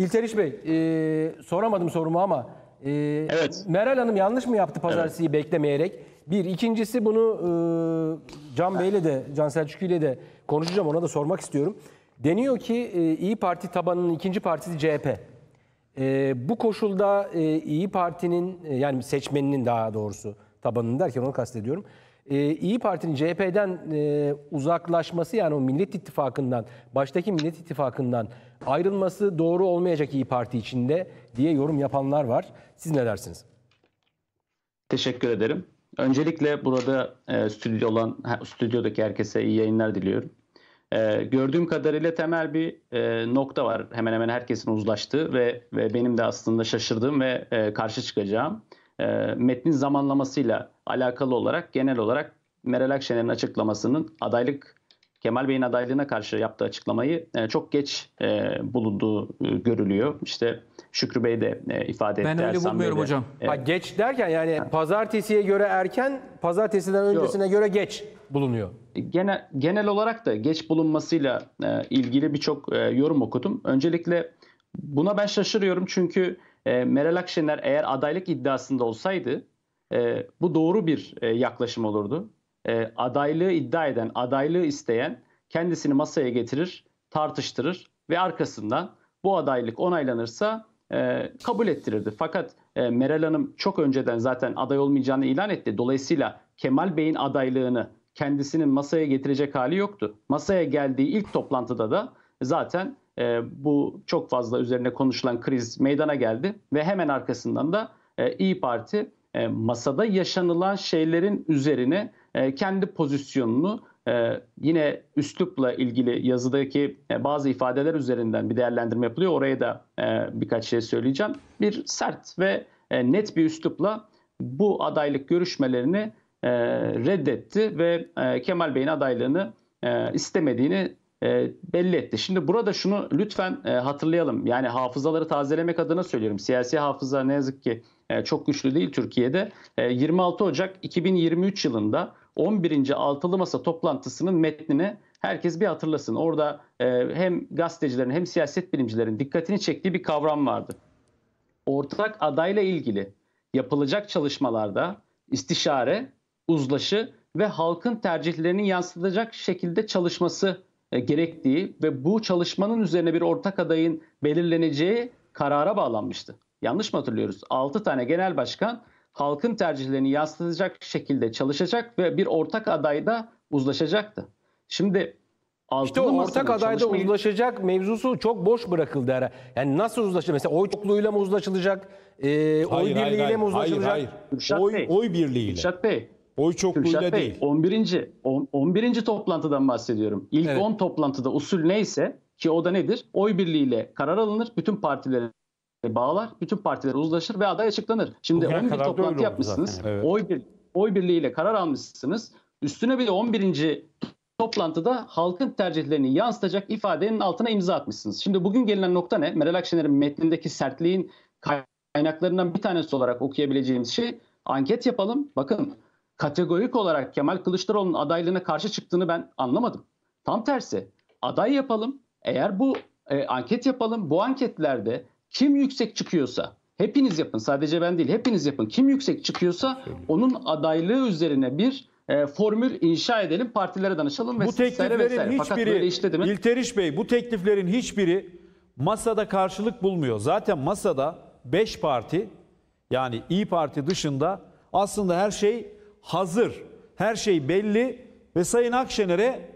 İlteriş Bey, e, soramadım sorumu ama e, evet. Meral Hanım yanlış mı yaptı pazartesiyi evet. beklemeyerek? Bir, ikincisi bunu e, Can Bey'le de, Can Selçuk ile de konuşacağım, ona da sormak istiyorum. Deniyor ki e, İyi Parti tabanının ikinci partisi CHP. E, bu koşulda e, İyi Parti'nin, e, yani seçmeninin daha doğrusu tabanını derken onu kastediyorum e, İyi Parti'nin CHP'den e, uzaklaşması yani o Millet İttifakı'ndan, baştaki Millet İttifakı'ndan ayrılması doğru olmayacak İyi Parti içinde diye yorum yapanlar var. Siz ne dersiniz? Teşekkür ederim. Öncelikle burada e, stüdyo olan stüdyodaki herkese iyi yayınlar diliyorum. E, gördüğüm kadarıyla temel bir e, nokta var. Hemen hemen herkesin uzlaştığı ve ve benim de aslında şaşırdığım ve e, karşı çıkacağım e, metnin zamanlamasıyla alakalı olarak genel olarak Meral Akşener'in açıklamasının adaylık Kemal Bey'in adaylığına karşı yaptığı açıklamayı e, çok geç e, bulunduğu e, görülüyor. İşte Şükrü Bey de e, ifade etti. Ben öyle bulmuyorum de, hocam. E, ha, geç derken yani ha. pazartesiye göre erken, pazartesiden öncesine Yok. göre geç bulunuyor. Genel, genel olarak da geç bulunmasıyla e, ilgili birçok e, yorum okudum. Öncelikle buna ben şaşırıyorum çünkü e, Meral Akşener eğer adaylık iddiasında olsaydı e, bu doğru bir e, yaklaşım olurdu. E, adaylığı iddia eden, adaylığı isteyen kendisini masaya getirir, tartıştırır ve arkasından bu adaylık onaylanırsa e, kabul ettirirdi. Fakat e, Meral Hanım çok önceden zaten aday olmayacağını ilan etti. Dolayısıyla Kemal Bey'in adaylığını kendisinin masaya getirecek hali yoktu. Masaya geldiği ilk toplantıda da zaten e, bu çok fazla üzerine konuşulan kriz meydana geldi ve hemen arkasından da e, İyi Parti e, masada yaşanılan şeylerin üzerine e, kendi pozisyonunu e, yine üslupla ilgili yazıdaki e, bazı ifadeler üzerinden bir değerlendirme yapılıyor. Oraya da e, birkaç şey söyleyeceğim. Bir sert ve e, net bir üslupla bu adaylık görüşmelerini e, reddetti ve e, Kemal Bey'in adaylığını e, istemediğini e, belli etti. Şimdi burada şunu lütfen e, hatırlayalım. Yani hafızaları tazelemek adına söylüyorum. Siyasi hafıza ne yazık ki e, çok güçlü değil Türkiye'de. E, 26 Ocak 2023 yılında 11. Altılı Masa toplantısının metnini herkes bir hatırlasın. Orada e, hem gazetecilerin hem siyaset bilimcilerin dikkatini çektiği bir kavram vardı. Ortak adayla ilgili yapılacak çalışmalarda istişare, uzlaşı ve halkın tercihlerini yansıtacak şekilde çalışması e, gerektiği ve bu çalışmanın üzerine bir ortak adayın belirleneceği karara bağlanmıştı. Yanlış mı hatırlıyoruz? 6 tane genel başkan halkın tercihlerini yansıtacak şekilde çalışacak ve bir ortak adayda uzlaşacaktı. Şimdi işte o ortak adayda çalışmayı... uzlaşacak mevzusu çok boş bırakıldı ara. Yani nasıl uzlaşacak? Mesela oy çokluğuyla mı uzlaşılacak? E, hayır, oy birliğiyle hayır, mi uzlaşılacak? Hayır, hayır. Oy, oy birliğiyle. Kürşat Bey, Oy çokluğuyla Bey, değil. 11. 11. toplantıdan bahsediyorum. İlk evet. 10 toplantıda usul neyse ki o da nedir? Oy birliğiyle karar alınır. Bütün partilere bağlar. Bütün partiler uzlaşır ve aday açıklanır. Şimdi Bugüne 11 toplantı yapmışsınız. Evet. Oy, bir, oy birliğiyle karar almışsınız. Üstüne bir de 11. toplantıda halkın tercihlerini yansıtacak ifadenin altına imza atmışsınız. Şimdi bugün gelinen nokta ne? Meral Akşener'in metnindeki sertliğin kaynaklarından bir tanesi olarak okuyabileceğimiz şey anket yapalım. Bakın kategorik olarak Kemal Kılıçdaroğlu'nun adaylığına karşı çıktığını ben anlamadım. Tam tersi aday yapalım. Eğer bu e, anket yapalım. Bu anketlerde kim yüksek çıkıyorsa hepiniz yapın. Sadece ben değil hepiniz yapın. Kim yüksek çıkıyorsa onun adaylığı üzerine bir e, formül inşa edelim. Partilere danışalım ve bu tekliflerin vesaire. hiçbiri işte İlteriş Bey bu tekliflerin hiçbiri masada karşılık bulmuyor. Zaten masada 5 parti yani İyi Parti dışında aslında her şey hazır, her şey belli ve Sayın Akşener'e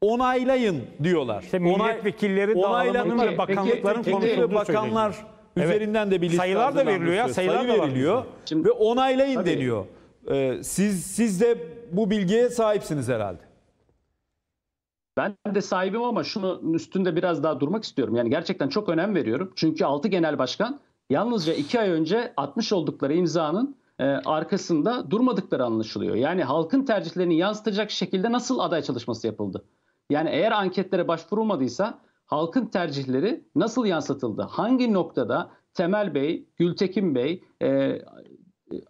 onaylayın diyorlar. İşte milletvekilleri Onay, dağılımının ve bakanlıkların peki, konuşulduğu bakanlar söyleniyor. üzerinden evet. de bir sayılar da veriliyor ya, sayılar sayı da veriliyor Şimdi, ve onaylayın tabii. deniyor. Ee, siz siz de bu bilgiye sahipsiniz herhalde. Ben de sahibim ama şunun üstünde biraz daha durmak istiyorum. Yani gerçekten çok önem veriyorum. Çünkü 6 genel başkan yalnızca 2 ay önce atmış oldukları imzanın e, arkasında durmadıkları anlaşılıyor. Yani halkın tercihlerini yansıtacak şekilde nasıl aday çalışması yapıldı? Yani eğer anketlere başvurulmadıysa halkın tercihleri nasıl yansıtıldı? Hangi noktada Temel Bey, Gültekin Bey, e,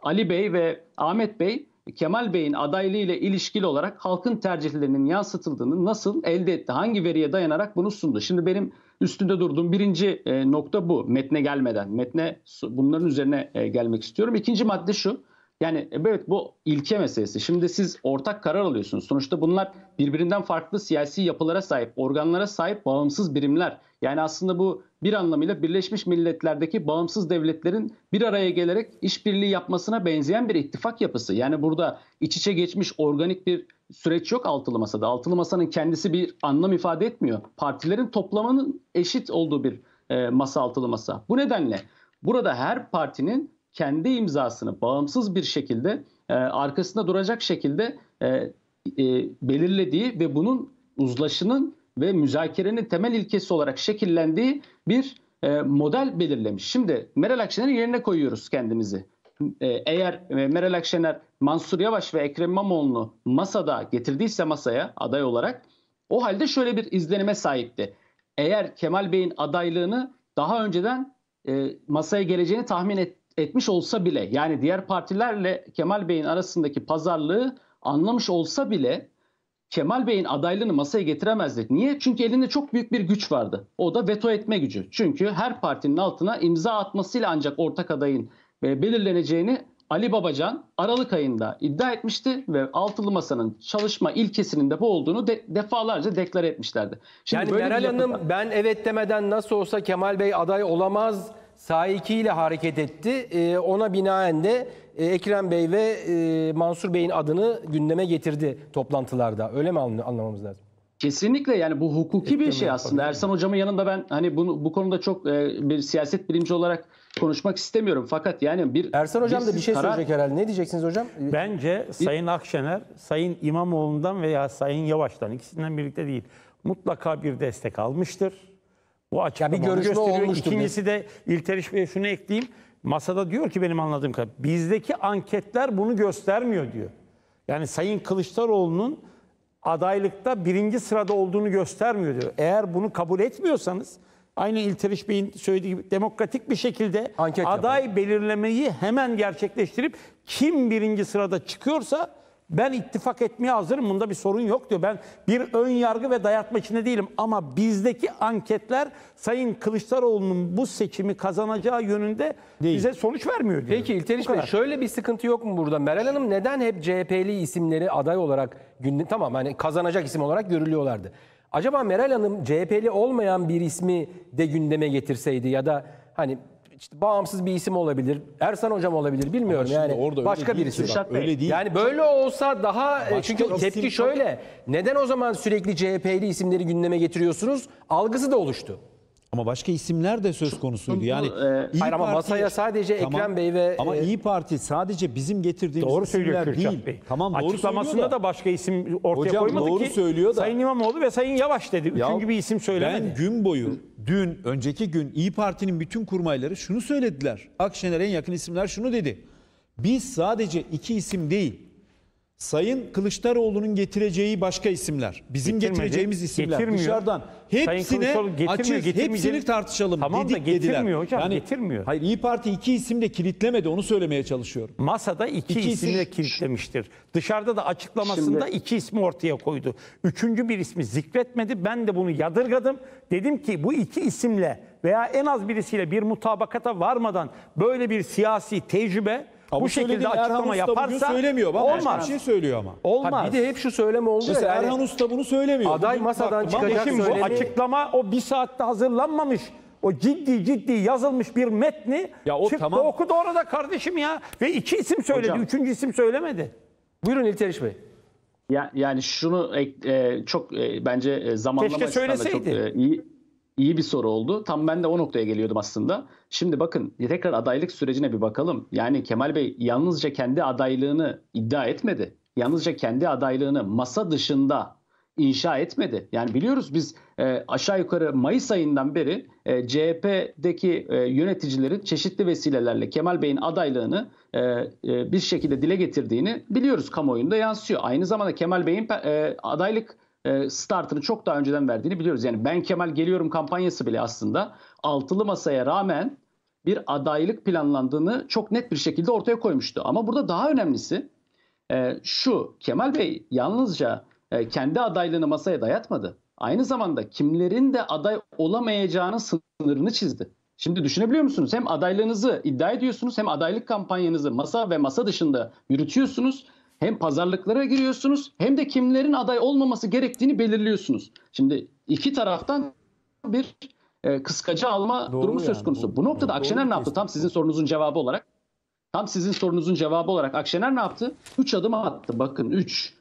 Ali Bey ve Ahmet Bey Kemal Bey'in adaylığı ile ilişkili olarak halkın tercihlerinin yansıtıldığını nasıl elde etti? Hangi veriye dayanarak bunu sundu? Şimdi benim üstünde durduğum birinci e, nokta bu. Metne gelmeden. Metne bunların üzerine e, gelmek istiyorum. İkinci madde şu. Yani e, evet bu ilke meselesi. Şimdi siz ortak karar alıyorsunuz. Sonuçta bunlar birbirinden farklı siyasi yapılara sahip, organlara sahip bağımsız birimler. Yani aslında bu bir anlamıyla Birleşmiş Milletler'deki bağımsız devletlerin bir araya gelerek işbirliği yapmasına benzeyen bir ittifak yapısı. Yani burada iç içe geçmiş organik bir süreç yok altılı masada. Altılı masanın kendisi bir anlam ifade etmiyor. Partilerin toplamanın eşit olduğu bir e, masa altılı masa. Bu nedenle burada her partinin kendi imzasını bağımsız bir şekilde e, arkasında duracak şekilde e, e, belirlediği ve bunun uzlaşının ve müzakerenin temel ilkesi olarak şekillendiği bir e, model belirlemiş. Şimdi Meral Akşener'in yerine koyuyoruz kendimizi. E, eğer e, Meral Akşener Mansur Yavaş ve Ekrem İmamoğlu'nu masada getirdiyse masaya aday olarak o halde şöyle bir izlenime sahipti. Eğer Kemal Bey'in adaylığını daha önceden e, masaya geleceğini tahmin et, etmiş olsa bile yani diğer partilerle Kemal Bey'in arasındaki pazarlığı anlamış olsa bile Kemal Bey'in adaylığını masaya getiremezdi Niye? Çünkü elinde çok büyük bir güç vardı. O da veto etme gücü. Çünkü her partinin altına imza atmasıyla ancak ortak adayın e, belirleneceğini Ali Babacan Aralık ayında iddia etmişti ve altılı masanın çalışma ilkesinin de bu olduğunu de, defalarca deklar etmişlerdi. Şimdi yani böyle Meral Hanım yapıda... ben evet demeden nasıl olsa Kemal Bey aday olamaz Saiki ile hareket etti. E, ona binaen de e, Ekrem Bey ve e, Mansur Bey'in adını gündeme getirdi toplantılarda. Öyle mi anlamamız lazım? Kesinlikle yani bu hukuki bir şey aslında. Ersan hocamın yanında ben hani bunu bu konuda çok e, bir siyaset bilimci olarak konuşmak istemiyorum. Fakat yani bir Ersan hocam da bir şey karar... söyleyecek herhalde. Ne diyeceksiniz hocam? Bence Sayın Akşener, Sayın İmamoğlu'ndan veya Sayın Yavaş'tan ikisinden birlikte değil mutlaka bir destek almıştır. Bu açıklama bir görüşme gösteriyor. olmuştur. İkincisi de İlteriş Bey'e şunu ekleyeyim. Masada diyor ki benim anladığım kadarıyla bizdeki anketler bunu göstermiyor diyor. Yani Sayın Kılıçdaroğlu'nun adaylıkta birinci sırada olduğunu göstermiyor diyor. Eğer bunu kabul etmiyorsanız aynı İlteriş Bey'in söylediği gibi demokratik bir şekilde Anket aday yapalım. belirlemeyi hemen gerçekleştirip kim birinci sırada çıkıyorsa ben ittifak etmeye hazırım bunda bir sorun yok diyor. Ben bir ön yargı ve dayatma içinde değilim. Ama bizdeki anketler Sayın Kılıçdaroğlu'nun bu seçimi kazanacağı yönünde Değil. bize sonuç vermiyor diyor. Peki İlteriş Bey şöyle bir sıkıntı yok mu burada? Meral Hanım neden hep CHP'li isimleri aday olarak günde tamam hani kazanacak isim olarak görülüyorlardı. Acaba Meral Hanım CHP'li olmayan bir ismi de gündeme getirseydi ya da hani işte bağımsız bir isim olabilir. Ersan hocam olabilir bilmiyorum yani. Orada başka öyle birisi. Değil, bak, öyle değil. Yani böyle olsa daha e, başka çünkü tepki isim... şöyle. Neden o zaman sürekli CHP'li isimleri gündeme getiriyorsunuz? Algısı da oluştu. Ama başka isimler de söz konusuydu. Yani e, İyi hayır ama masaya sadece Tamam. Ekrem Bey ve ama e, İyi Parti sadece bizim getirdiğimiz Doğru söylüyor isimler Kürşat değil. Bey. Tamam doğru Açıklamasında da. da başka isim ortaya Hocam koymadı doğru ki. söylüyor da. Sayın İmamoğlu ve Sayın Yavaş dedi. Ya, Üçüncü bir isim söylemedi. Ben gün boyu, dün, önceki gün İyi Parti'nin bütün kurmayları şunu söylediler. Akşener'e en yakın isimler şunu dedi. Biz sadece iki isim değil, Sayın Kılıçdaroğlu'nun getireceği başka isimler, bizim Getirmedi, getireceğimiz isimler getirmiyor. dışarıdan hepsine açık, hepsini tartışalım tamam dedik da getirmiyor dediler. hocam, yani, getirmiyor. Hayır İyi Parti iki isimle kilitlemedi onu söylemeye çalışıyorum. Masada iki, iki isimle isim... kilitlemiştir. Dışarıda da açıklamasında Şimdi... iki ismi ortaya koydu. Üçüncü bir ismi zikretmedi. Ben de bunu yadırgadım. Dedim ki bu iki isimle veya en az birisiyle bir mutabakata varmadan böyle bir siyasi tecrübe ama bu şekilde açıklama yaparsa söylemiyor. Bak, olmaz. Bir şey söylüyor ama. Olmaz. Ha, bir de hep şu söyleme oldu. Mesela yani, Erhan Usta bunu söylemiyor. Aday Bugün, masadan bak, çıkacak şimdi söylemi. Bu açıklama o bir saatte hazırlanmamış. O ciddi ciddi yazılmış bir metni ya o çıktı tamam. okudu orada kardeşim ya. Ve iki isim söyledi. Hocam. Üçüncü isim söylemedi. Buyurun İlteriş Bey. Ya, yani şunu e, çok e, bence e, zamanlama Keşke söyleseydi. Çok, e, iyi iyi bir soru oldu. Tam ben de o noktaya geliyordum aslında. Şimdi bakın tekrar adaylık sürecine bir bakalım. Yani Kemal Bey yalnızca kendi adaylığını iddia etmedi. Yalnızca kendi adaylığını masa dışında inşa etmedi. Yani biliyoruz biz e, aşağı yukarı Mayıs ayından beri e, CHP'deki e, yöneticilerin çeşitli vesilelerle Kemal Bey'in adaylığını e, e, bir şekilde dile getirdiğini biliyoruz kamuoyunda yansıyor. Aynı zamanda Kemal Bey'in e, adaylık e, startını çok daha önceden verdiğini biliyoruz. Yani ben Kemal geliyorum kampanyası bile aslında altılı masaya rağmen bir adaylık planlandığını çok net bir şekilde ortaya koymuştu. Ama burada daha önemlisi e, şu Kemal Bey yalnızca e, kendi adaylığını masaya dayatmadı. Aynı zamanda kimlerin de aday olamayacağının sınırını çizdi. Şimdi düşünebiliyor musunuz? Hem adaylığınızı iddia ediyorsunuz hem adaylık kampanyanızı masa ve masa dışında yürütüyorsunuz hem pazarlıklara giriyorsunuz hem de kimlerin aday olmaması gerektiğini belirliyorsunuz. Şimdi iki taraftan bir e, kıskacı alma Doğru durumu yani. söz konusu. Bu, bu noktada Doğru. Akşener Doğru. ne yaptı? Tam sizin sorunuzun cevabı olarak. Tam sizin sorunuzun cevabı olarak Akşener ne yaptı? Üç adım attı. Bakın üç.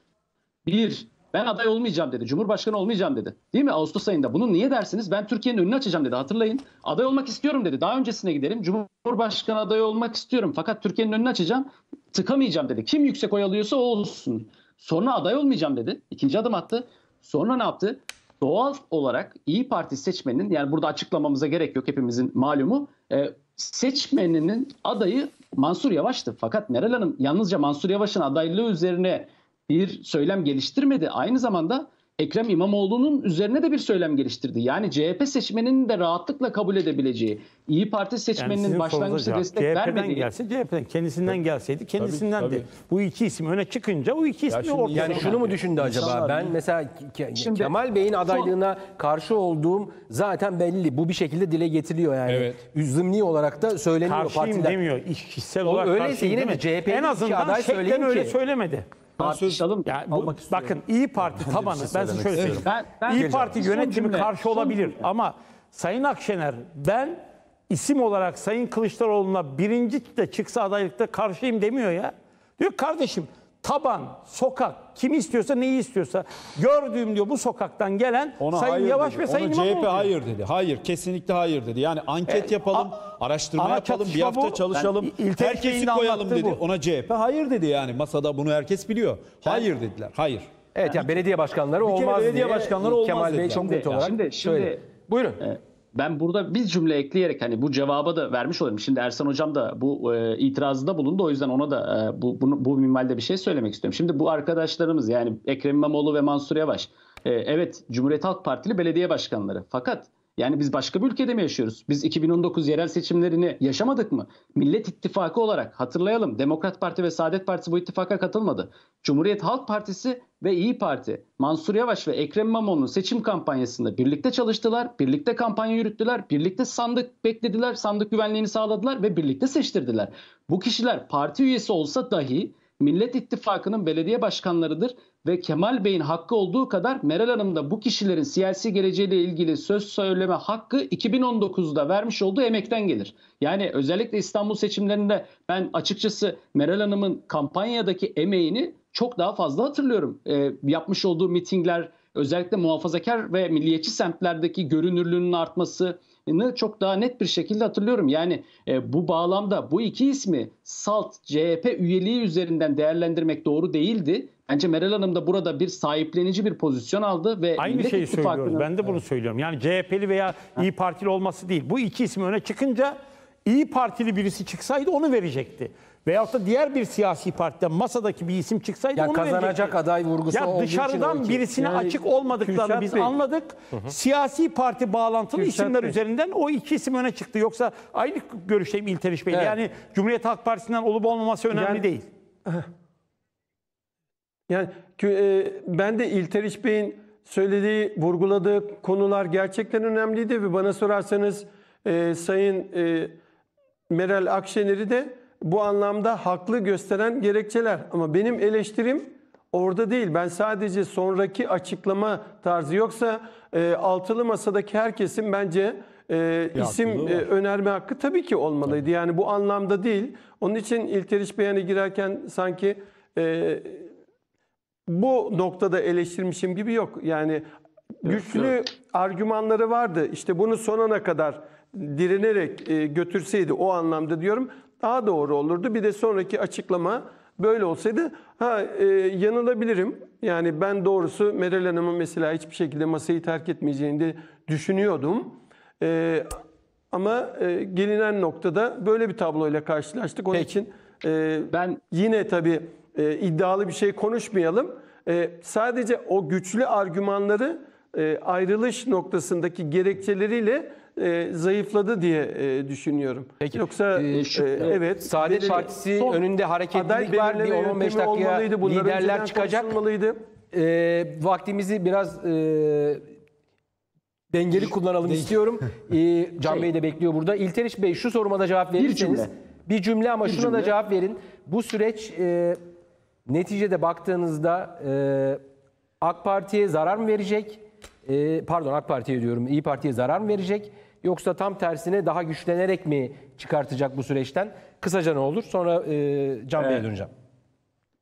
Bir ben aday olmayacağım dedi. Cumhurbaşkanı olmayacağım dedi. Değil mi? Ağustos ayında. Bunu niye dersiniz? Ben Türkiye'nin önünü açacağım dedi. Hatırlayın. Aday olmak istiyorum dedi. Daha öncesine gidelim. Cumhurbaşkanı adayı olmak istiyorum. Fakat Türkiye'nin önünü açacağım. Tıkamayacağım dedi. Kim yüksek oy alıyorsa o olsun. Sonra aday olmayacağım dedi. İkinci adım attı. Sonra ne yaptı? Doğal olarak İyi Parti seçmeninin yani burada açıklamamıza gerek yok hepimizin malumu. E, seçmeninin adayı Mansur Yavaş'tı. Fakat Meral Hanım yalnızca Mansur Yavaş'ın adaylığı üzerine bir söylem geliştirmedi. Aynı zamanda Ekrem İmamoğlu'nun üzerine de bir söylem geliştirdi. Yani CHP seçmeninin de rahatlıkla kabul edebileceği, İyi Parti seçmeninin yani başlangıçta destek CHP'den vermediği. gelse CHP'den kendisinden gelseydi kendisinden tabii, de. Bu iki isim öne çıkınca bu iki ismi ortaya. Yani şunu yani. mu düşündü acaba? İnsanlar ben mesela şimdi, Kemal Bey'in adaylığına son... karşı olduğum zaten belli. Bu bir şekilde dile getiriliyor yani. Evet. Zımni olarak da söyleniyor Karşıyım partiden. demiyor. Kişisel olarak Öyleyse yine mi CHP'nin en azından şeklen öyle ki. söylemedi tartışalım. Ya, bu, bakın İyi Parti tabanı ben size şöyle söyleyeyim. Ben, ben İyi Parti yönetimi cümle, karşı olabilir cümle. ama Sayın Akşener ben isim olarak Sayın Kılıçdaroğlu'na birinci de çıksa adaylıkta karşıyım demiyor ya. Diyor kardeşim taban, sokak, kim istiyorsa neyi istiyorsa gördüğüm diyor bu sokaktan gelen Ona Sayın hayır Yavaş dedi. ve Sayın Onu CHP hayır dedi. Hayır kesinlikle hayır dedi. Yani anket e, yapalım, a, araştırma yapalım, bir hafta bu. çalışalım, ben, herkesi koyalım dedi. Bu. Ona CHP hayır dedi yani. Masada bunu herkes biliyor. Hayır ben, dediler. Hayır. Evet yani, yani belediye başkanları olmaz belediye diye başkanları olmaz Kemal Bey çok net olarak şimdi, şimdi, şöyle. Buyurun. E, ben burada bir cümle ekleyerek hani bu cevaba da vermiş olayım. Şimdi Ersan Hocam da bu e, itirazda bulundu. O yüzden ona da e, bu, bunu, bu minvalde bir şey söylemek istiyorum. Şimdi bu arkadaşlarımız yani Ekrem İmamoğlu ve Mansur Yavaş e, evet Cumhuriyet Halk Partili belediye başkanları. Fakat yani biz başka bir ülkede mi yaşıyoruz? Biz 2019 yerel seçimlerini yaşamadık mı? Millet İttifakı olarak hatırlayalım. Demokrat Parti ve Saadet Partisi bu ittifaka katılmadı. Cumhuriyet Halk Partisi ve İyi Parti Mansur Yavaş ve Ekrem İmamoğlu'nun seçim kampanyasında birlikte çalıştılar, birlikte kampanya yürüttüler, birlikte sandık beklediler, sandık güvenliğini sağladılar ve birlikte seçtirdiler. Bu kişiler parti üyesi olsa dahi Millet İttifakı'nın belediye başkanlarıdır ve Kemal Bey'in hakkı olduğu kadar Meral Hanım da bu kişilerin siyasi geleceğiyle ilgili söz söyleme hakkı 2019'da vermiş olduğu emekten gelir. Yani özellikle İstanbul seçimlerinde ben açıkçası Meral Hanım'ın kampanyadaki emeğini çok daha fazla hatırlıyorum. E, yapmış olduğu mitingler, özellikle muhafazakar ve milliyetçi semtlerdeki görünürlüğünün artması, çok daha net bir şekilde hatırlıyorum. Yani e, bu bağlamda bu iki ismi SALT CHP üyeliği üzerinden değerlendirmek doğru değildi. Bence Meral Hanım da burada bir sahiplenici bir pozisyon aldı ve aynı şeyi İttifakı'nın... söylüyoruz. Ben de bunu evet. söylüyorum. Yani CHP'li veya İyi Partili olması değil. Bu iki ismi öne çıkınca İyi Partili birisi çıksaydı onu verecekti. Veyahut da diğer bir siyasi partiden masadaki bir isim çıksaydı ya onu kazanacak aday vurgusu ya olduğu dışarıdan için birisine yani, açık olmadıklarını Kürşat biz Bey. anladık. Hı hı. Siyasi parti bağlantılı Kürşat isimler Bey. üzerinden o iki isim öne çıktı. Yoksa aynı görüşteyim İlteriş Bey. Evet. Yani Cumhuriyet Halk Partisi'nden olup olmaması önemli yani, değil. Yani e, ben de İlteriş Bey'in söylediği, vurguladığı konular gerçekten önemliydi ve bana sorarsanız e, Sayın e, Meral Akşener'i de bu anlamda haklı gösteren gerekçeler. Ama benim eleştirim orada değil. Ben sadece sonraki açıklama tarzı yoksa e, altılı masadaki herkesin bence e, isim e, önerme hakkı tabii ki olmalıydı. Tabii. Yani bu anlamda değil. Onun için İlteriş Beyan'a girerken sanki e, bu noktada eleştirmişim gibi yok. Yani güçlü evet, evet. argümanları vardı. İşte bunu sonuna kadar direnerek e, götürseydi o anlamda diyorum daha doğru olurdu. Bir de sonraki açıklama böyle olsaydı ha e, yanılabilirim. Yani ben doğrusu Meral Hanım'ın mesela hiçbir şekilde masayı terk etmeyeceğini de düşünüyordum. E, ama e, gelinen noktada böyle bir tabloyla karşılaştık. Onun Peki. için e, ben yine tabii e, iddialı bir şey konuşmayalım. E, sadece o güçlü argümanları e, ayrılış noktasındaki gerekçeleriyle e, zayıfladı diye e, düşünüyorum. Peki. Yoksa e, e şu, e, evet Saadet belirli, Partisi son, önündeye hareketlilik var. 10-15 dakikaya liderler çıkacak. E, vaktimizi biraz e, dengeli kullanalım istiyorum. E, Can şey, Bey de bekliyor burada. İlteriş Bey şu soruma da cevap verirseniz. Bir cümle. Bir cümle ama bir şuna cümle. da cevap verin. Bu süreç e, neticede baktığınızda e, AK Parti'ye zarar mı verecek? E, pardon AK Parti'ye diyorum. İyi Parti'ye zarar mı verecek? Yoksa tam tersine daha güçlenerek mi çıkartacak bu süreçten? Kısaca ne olur? Sonra e, Can Bey'e döneceğim.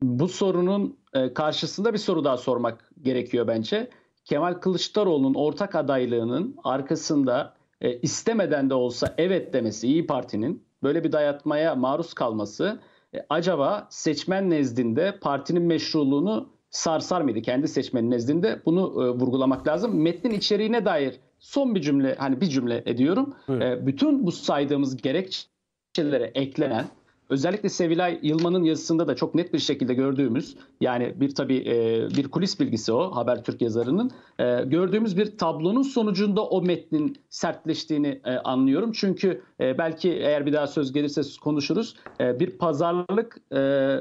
Bu sorunun e, karşısında bir soru daha sormak gerekiyor bence. Kemal Kılıçdaroğlu'nun ortak adaylığının arkasında e, istemeden de olsa evet demesi İyi Parti'nin böyle bir dayatmaya maruz kalması e, acaba seçmen nezdinde partinin meşruluğunu sarsar mıydı kendi seçmenin nezdinde? Bunu e, vurgulamak lazım. Metnin içeriğine dair son bir cümle hani bir cümle ediyorum. E, bütün bu saydığımız gerekçelere eklenen özellikle Sevilay Yılman'ın yazısında da çok net bir şekilde gördüğümüz yani bir tabi e, bir kulis bilgisi o Habertürk yazarının e, gördüğümüz bir tablonun sonucunda o metnin sertleştiğini e, anlıyorum. Çünkü e, belki eğer bir daha söz gelirse konuşuruz. E, bir pazarlık e,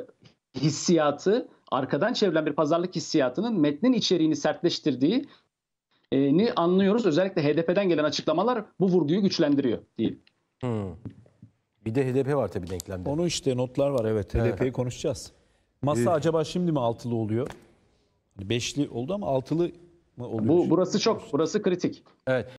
hissiyatı arkadan çevrilen bir pazarlık hissiyatının metnin içeriğini sertleştirdiği e, ni anlıyoruz. Özellikle HDP'den gelen açıklamalar bu vurguyu güçlendiriyor diyeyim. Hmm. Bir de HDP var tabii denklemde. Onu işte notlar var evet. HDP'yi konuşacağız. Masa ee, acaba şimdi mi altılı oluyor? Hani beşli oldu ama altılı mı oluyor? Bu, burası çok, burası kritik. Evet.